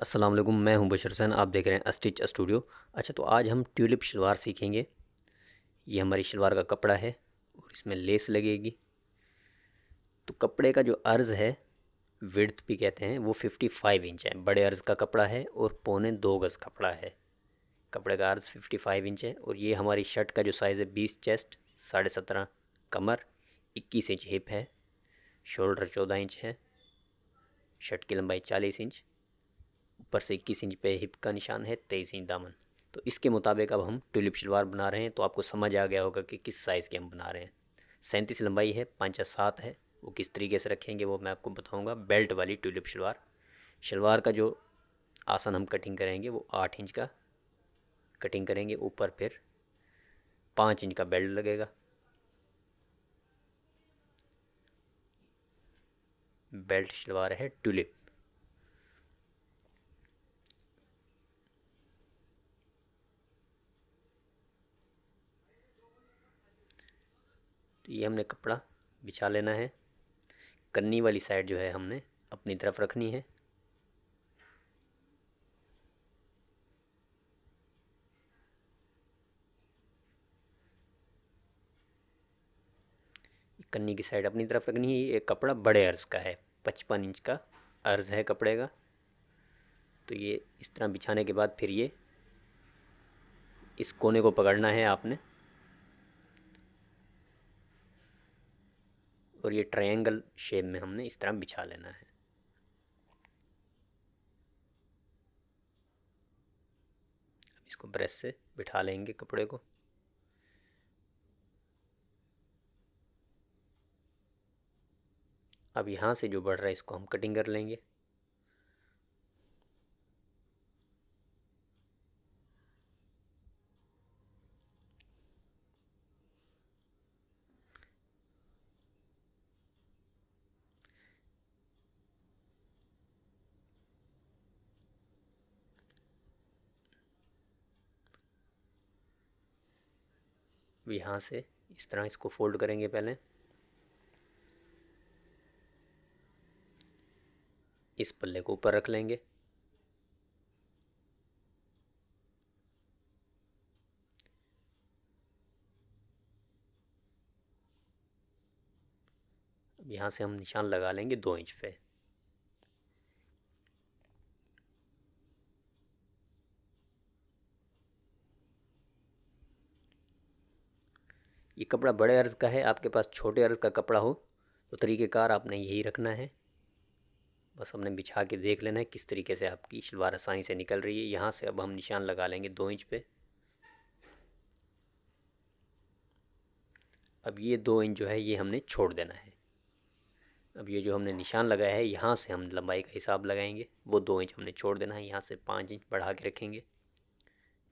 असलम मैं हूं बशर हुसैन आप देख रहे हैं अस्टिच स्टूडियो अच्छा तो आज हम ट्यूलिप शलवार सीखेंगे ये हमारी शलवार का कपड़ा है और इसमें लेस लगेगी तो कपड़े का जो अर्ज़ है विड्थ भी कहते हैं वो 55 इंच है बड़े अर्ज़ का कपड़ा है और पौने दो गज़ कपड़ा है कपड़े का अर्ज़ 55 इंच है और ये हमारी शर्ट का जो साइज़ है बीस चेस्ट साढ़े सत्रह कमर इक्कीस इंच हिप है शोल्डर चौदह इंच है शर्ट की लंबाई चालीस इंच ऊपर से इक्कीस इंच पे हिप का निशान है तेईस इंच दामन तो इसके मुताबिक अब हम ट्यूलिप शलवार बना रहे हैं तो आपको समझ आ गया होगा कि किस साइज़ के हम बना रहे हैं सैंतीस लंबाई है या सात है वो किस तरीके से रखेंगे वो मैं आपको बताऊँगा बेल्ट वाली ट्यूलिप शलवार शलवार का जो आसन हम कटिंग करेंगे वो आठ इंच का कटिंग करेंगे ऊपर फिर पाँच इंच का बेल्ट लगेगा बेल्ट शलवार है ट्यूलिप ये हमने कपड़ा बिछा लेना है कन्नी वाली साइड जो है हमने अपनी तरफ रखनी है कन्नी की साइड अपनी तरफ रखनी है ये कपड़ा बड़े अर्ज़ का है पचपन इंच का अर्ज़ है कपड़े का तो ये इस तरह बिछाने के बाद फिर ये इस कोने को पकड़ना है आपने और ये ट्रायंगल शेप में हमने इस तरह बिछा लेना है इसको ब्रश से बिठा लेंगे कपड़े को अब यहाँ से जो बढ़ रहा है इसको हम कटिंग कर लेंगे अब यहाँ से इस तरह इसको फोल्ड करेंगे पहले इस पल्ले को ऊपर रख लेंगे अब यहाँ से हम निशान लगा लेंगे दो इंच पे ये कपड़ा बड़े अर्ज़ का है आपके पास छोटे अर्ज़ का कपड़ा हो तो तरीक़ेकार आपने यही रखना है बस हमने बिछा के देख लेना है किस तरीके से आपकी शलवार आसानी से निकल रही है यहाँ से अब हम निशान लगा लेंगे दो इंच पे अब ये दो इंच जो है ये हमने छोड़ देना है अब ये जो हमने निशान लगाया है यहाँ से हम लंबाई का हिसाब लगाएंगे वो दो इंच हमने छोड़ देना है यहाँ से पाँच इंच बढ़ा के रखेंगे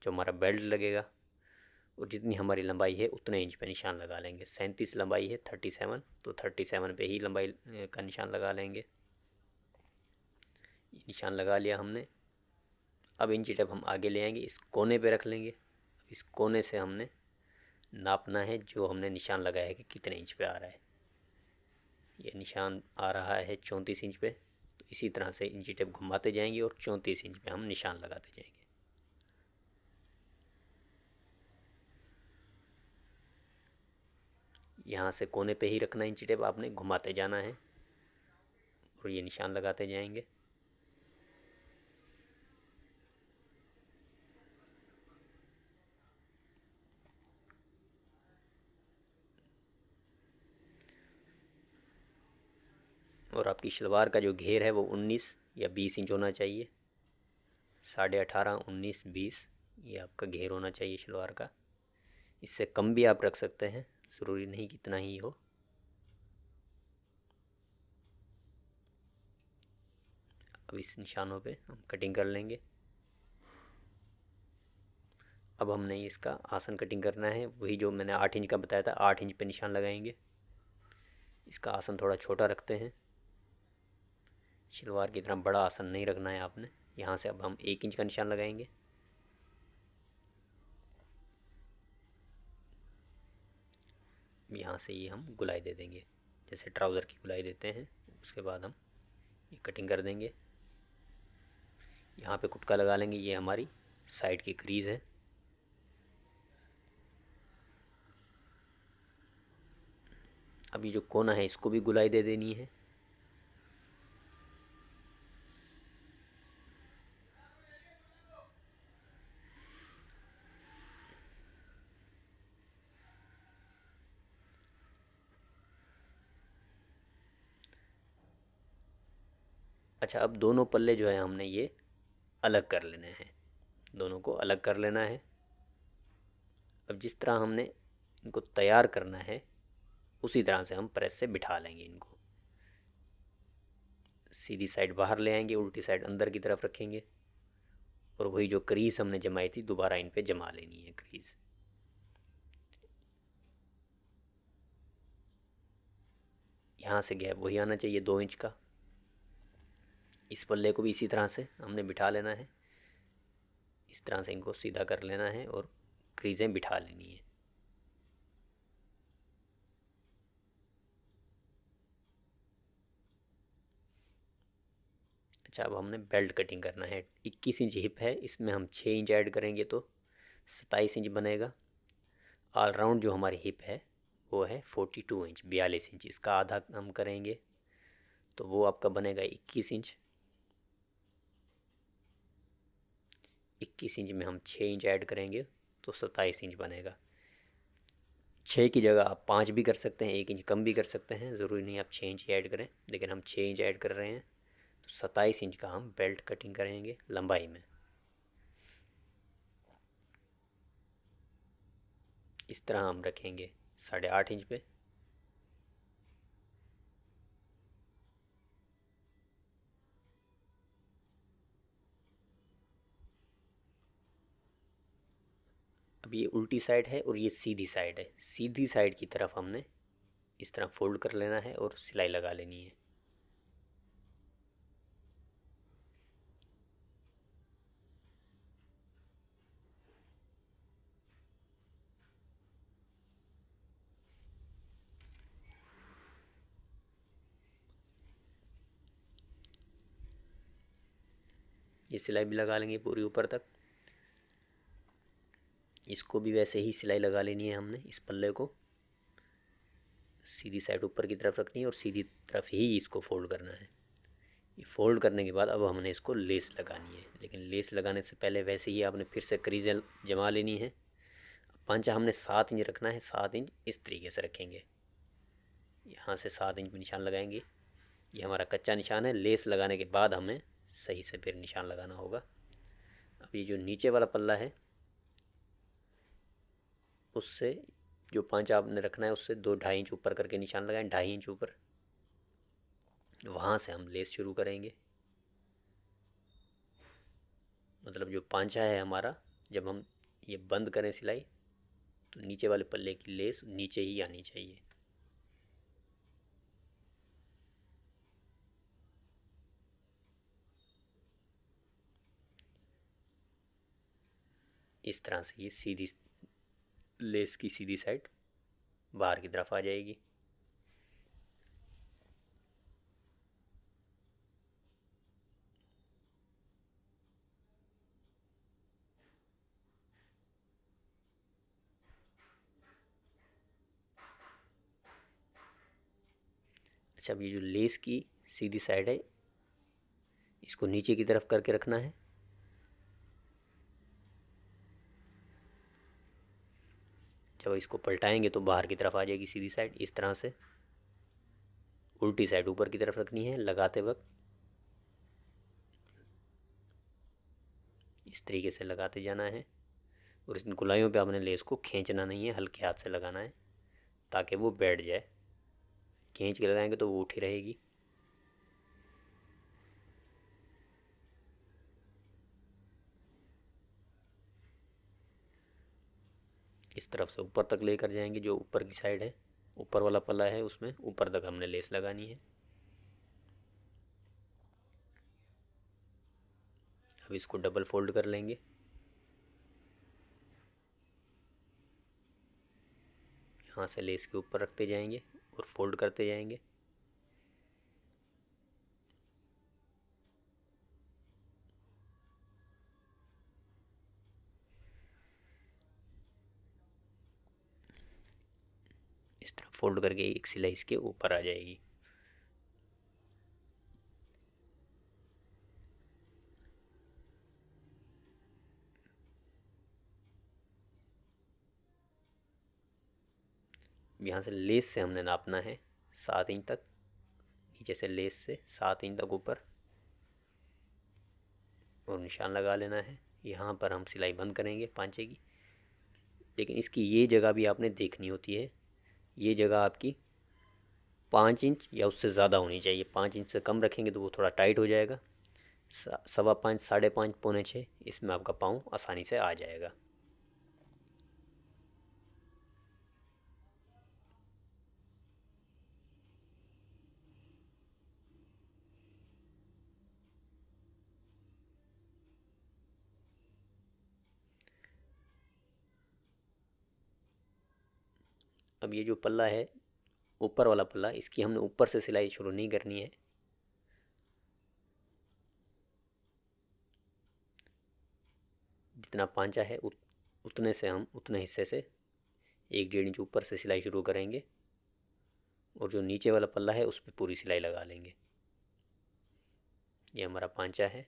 जो हमारा बेल्ट लगेगा और जितनी हमारी लंबाई है उतने इंच पे निशान लगा लेंगे सैंतीस लंबाई है थर्टी सेवन तो थर्टी सेवन पर ही लंबाई का निशान लगा लेंगे निशान लगा लिया हमने अब इंच जब हम आगे ले आएंगे इस कोने पे रख लेंगे इस कोने से हमने नापना है जो हमने निशान लगाया है कि कितने इंच पे आ रहा है ये निशान आ रहा है चौंतीस इंच पे तो इसी तरह से इंची टेप घुमाते जाएंगे और चौंतीस इंच पे हम निशान लगाते जाएंगे यहाँ से कोने पे ही रखना इंची टेप आपने घुमाते जाना है और ये निशान लगाते जाएंगे और आपकी शलवार का जो घेर है वो 19 या 20 इंच होना चाहिए साढ़े अठारह उन्नीस बीस ये आपका घेर होना चाहिए शलवार का इससे कम भी आप रख सकते हैं ज़रूरी नहीं कितना ही हो अब इस निशानों पे हम कटिंग कर लेंगे अब हमने इसका आसन कटिंग करना है वही जो मैंने आठ इंच का बताया था आठ इंच पे निशान लगाएंगे इसका आसन थोड़ा छोटा रखते हैं शलवार की तरह बड़ा आसन नहीं रखना है आपने यहाँ से अब हम एक इंच का निशान लगाएंगे यहाँ से ये हम गुलाई दे देंगे जैसे ट्राउज़र की गुलाई देते हैं उसके बाद हम ये कटिंग कर देंगे यहाँ पे कुटका लगा लेंगे ये हमारी साइड की क्रीज़ है अभी जो कोना है इसको भी गुलाई दे देनी है अच्छा अब दोनों पल्ले जो है हमने ये अलग कर लेने हैं दोनों को अलग कर लेना है अब जिस तरह हमने इनको तैयार करना है उसी तरह से हम प्रेस से बिठा लेंगे इनको सीधी साइड बाहर ले आएंगे उल्टी साइड अंदर की तरफ रखेंगे और वही जो क्रीज हमने जमाई थी दोबारा इन पे जमा लेनी है क्रीज़ यहाँ से गैप वही आना चाहिए दो इंच का इस पल्ले को भी इसी तरह से हमने बिठा लेना है इस तरह से इनको सीधा कर लेना है और क्रीज़ें बिठा लेनी है अच्छा अब हमने बेल्ट कटिंग करना है इक्कीस इंच हिप है इसमें हम छः इंच ऐड करेंगे तो सत्ताईस इंच बनेगा ऑलराउंड जो हमारी हिप है वो है फोर्टी टू इंच बयालीस इंच इसका आधा हम करेंगे तो वो आपका बनेगा इक्कीस इंच इक्कीस इंच में हम छः इंच ऐड करेंगे तो सत्ताईस इंच बनेगा छः की जगह आप पाँच भी कर सकते हैं एक इंच कम भी कर सकते हैं ज़रूरी नहीं आप छः इंच ऐड करें लेकिन हम छः इंच ऐड कर रहे हैं तो सत्ताईस इंच का हम बेल्ट कटिंग करेंगे लंबाई में इस तरह हम रखेंगे साढ़े आठ इंच पे अब ये उल्टी साइड है और ये सीधी साइड है सीधी साइड की तरफ हमने इस तरह फोल्ड कर लेना है और सिलाई लगा लेनी है ये सिलाई भी लगा लेंगे पूरी ऊपर तक इसको भी वैसे ही सिलाई लगा लेनी है हमने इस पल्ले को सीधी साइड ऊपर की तरफ रखनी है और सीधी तरफ ही इसको फोल्ड करना है ये फोल्ड करने के बाद अब हमने इसको लेस लगानी है लेकिन लेस लगाने से पहले वैसे ही आपने फिर से क्रीजें जमा लेनी है पंच हमने सात इंच रखना है सात इंच इस तरीके से रखेंगे यहाँ से सात इंच में निशान लगाएंगे ये हमारा कच्चा निशान है लेस लगाने के बाद हमें सही से फिर निशान लगाना होगा अब ये जो नीचे वाला पल्ला है उससे जो पाँच आपने रखना है उससे दो ढाई इंच ऊपर करके निशान लगाएं ढाई इंच ऊपर वहाँ से हम लेस शुरू करेंगे मतलब जो पाँचा है हमारा जब हम ये बंद करें सिलाई तो नीचे वाले पल्ले की लेस नीचे ही आनी चाहिए इस तरह से ये सीधी लेस की सीधी साइड बाहर की तरफ आ जाएगी अच्छा अब ये जो लेस की सीधी साइड है इसको नीचे की तरफ करके रखना है जब इसको पलटाएंगे तो बाहर की तरफ आ जाएगी सीधी साइड इस तरह से उल्टी साइड ऊपर की तरफ रखनी है लगाते वक्त इस तरीके से लगाते जाना है और इन गुलाइयों पे आपने लेस को खींचना नहीं है हल्के हाथ से लगाना है ताकि वो बैठ जाए खींच के लगाएंगे तो वो उठी रहेगी इस तरफ से ऊपर तक लेकर जाएंगे जो ऊपर की साइड है ऊपर वाला पल्ला है उसमें ऊपर तक हमने लेस लगानी है अब इसको डबल फोल्ड कर लेंगे यहाँ से लेस के ऊपर रखते जाएंगे और फोल्ड करते जाएंगे फोल्ड करके एक सिलाई इसके ऊपर आ जाएगी यहाँ से लेस से हमने नापना है सात इंच तक नीचे से लेस से सात इंच तक ऊपर और निशान लगा लेना है यहाँ पर हम सिलाई बंद करेंगे पाँचे की लेकिन इसकी ये जगह भी आपने देखनी होती है ये जगह आपकी पाँच इंच या उससे ज़्यादा होनी चाहिए पाँच इंच से कम रखेंगे तो वो थोड़ा टाइट हो जाएगा सवा पाँच साढ़े पाँच पौने छः इसमें आपका पाँव आसानी से आ जाएगा अब ये जो पल्ला है ऊपर वाला पल्ला इसकी हमने ऊपर से सिलाई शुरू नहीं करनी है जितना पांचा है उत, उतने से हम उतने हिस्से से एक डेढ़ इंच ऊपर से सिलाई शुरू करेंगे और जो नीचे वाला पल्ला है उस पर पूरी सिलाई लगा लेंगे ये हमारा पांचा है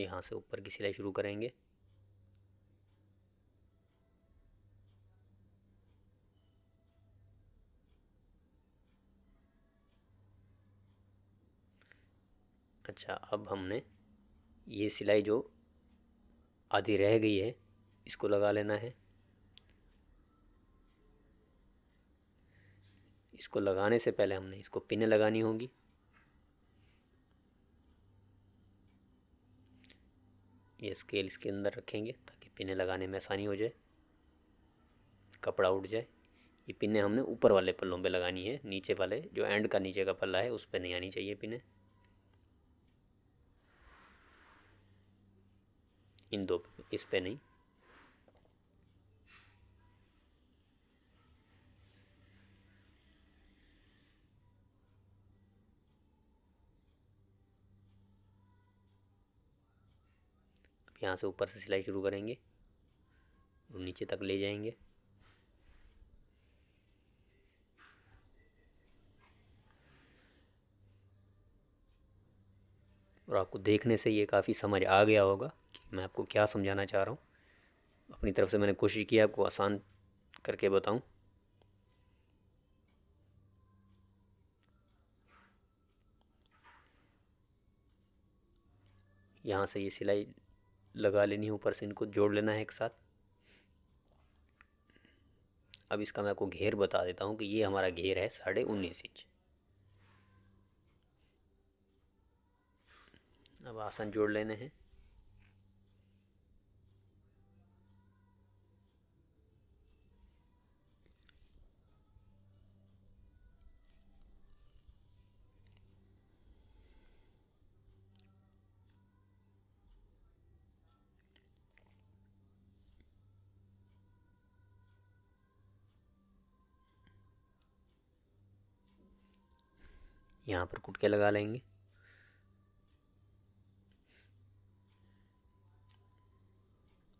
यहाँ से ऊपर की सिलाई शुरू करेंगे अच्छा अब हमने ये सिलाई जो आधी रह गई है इसको लगा लेना है इसको लगाने से पहले हमने इसको पिने लगानी होगी ये स्केल इसके अंदर रखेंगे ताकि पिने लगाने में आसानी हो जाए कपड़ा उठ जाए ये पिने हमने ऊपर वाले पल्लों पे लगानी है नीचे वाले जो एंड का नीचे का पल्ला है उस पर नहीं आनी चाहिए पिने इन दो इस पर नहीं यहाँ से ऊपर से सिलाई शुरू करेंगे और नीचे तक ले जाएंगे और आपको देखने से ये काफ़ी समझ आ गया होगा कि मैं आपको क्या समझाना चाह रहा हूँ अपनी तरफ से मैंने कोशिश की आपको आसान करके बताऊँ यहाँ से ये सिलाई लगा लेनी है ऊपर से इनको जोड़ लेना है एक साथ अब इसका मैं आपको घेर बता देता हूँ कि ये हमारा घेर है साढ़े उन्नीस इंच अब आसन जोड़ लेने हैं यहाँ पर कुटके लगा लेंगे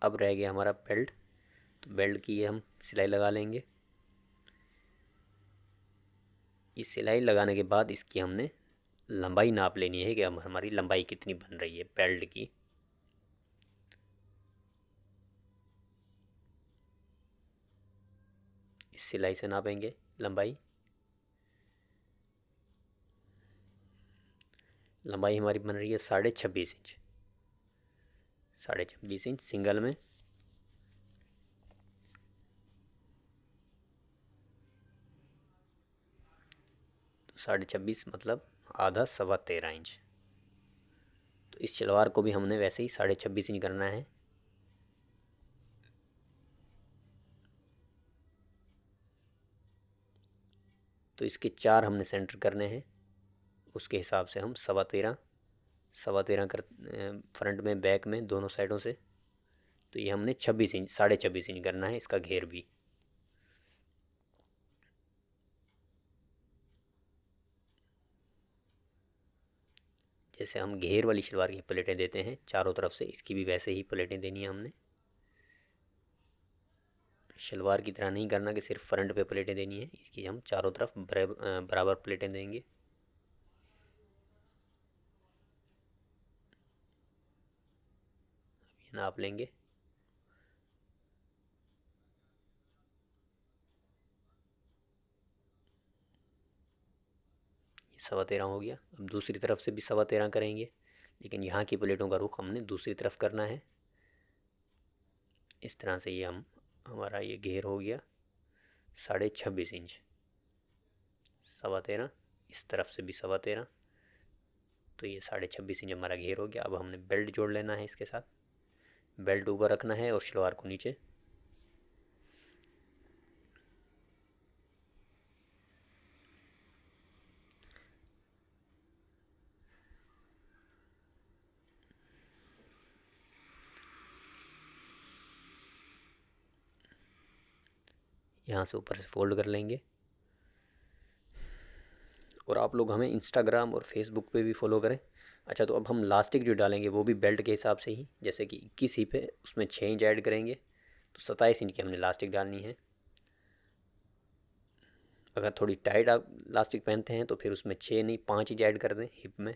अब रह गया हमारा बेल्ट तो बेल्ट की हम सिलाई लगा लेंगे ये सिलाई लगाने के बाद इसकी हमने लंबाई नाप लेनी है कि अब हमारी लंबाई कितनी बन रही है बेल्ट की इस सिलाई से नापेंगे लंबाई लंबाई हमारी बन रही है साढ़े छब्बीस इंच साढ़े छब्बीस इंच सिंगल में तो साढ़े छब्बीस मतलब आधा सवा तेरह इंच तो इस शलवार को भी हमने वैसे ही साढ़े छब्बीस इंच करना है तो इसके चार हमने सेंटर करने हैं उसके हिसाब से हम सवा तेरह सवा तेरह कर फ्रंट में बैक में दोनों साइडों से तो ये हमने छब्बीस इंच साढ़े छब्बीस इंच करना है इसका घेर भी जैसे हम घेर वाली शलवार की प्लेटें देते हैं चारों तरफ से इसकी भी वैसे ही प्लेटें देनी है हमने शलवार की तरह नहीं करना कि सिर्फ फ्रंट पे प्लेटें देनी है इसकी हम चारों तरफ बराबर प्लेटें देंगे नाप लेंगे सवा तेरह हो गया अब दूसरी तरफ से भी सवा तेरह करेंगे लेकिन यहाँ की प्लेटों का रुख हमने दूसरी तरफ करना है इस तरह से ये हम हमारा ये घेर हो गया साढ़े छब्बीस इंच सवा तेरह इस तरफ से भी सवा तेरह तो ये साढ़े छब्बीस इंच हमारा घेर हो गया अब हमने बेल्ट जोड़ लेना है इसके साथ बेल्ट ऊपर रखना है और शलवार को नीचे यहाँ से ऊपर से फोल्ड कर लेंगे और आप लोग हमें इंस्टाग्राम और फेसबुक पे भी फॉलो करें अच्छा तो अब हम लास्टिक जो डालेंगे वो भी बेल्ट के हिसाब से ही जैसे कि इक्कीस ही पे उसमें छः इंच ऐड करेंगे तो सत्ताईस इंच की हमने लास्टिक डालनी है अगर थोड़ी टाइट आप लास्टिक पहनते हैं तो फिर उसमें छः नहीं पाँच इंच ऐड कर दें हिप में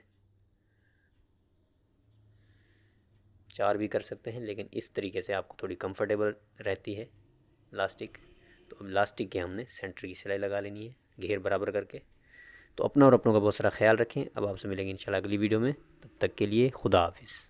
चार भी कर सकते हैं लेकिन इस तरीके से आपको थोड़ी कंफर्टेबल रहती है लास्टिक तो अब लास्टिक के हमने सेंटर की सिलाई लगा लेनी है घेर बराबर करके तो अपना और अपनों का बहुत सारा ख्याल रखें अब आपसे मिलेंगे इंशाल्लाह अगली वीडियो में तब तक के लिए खुदा हाफिज़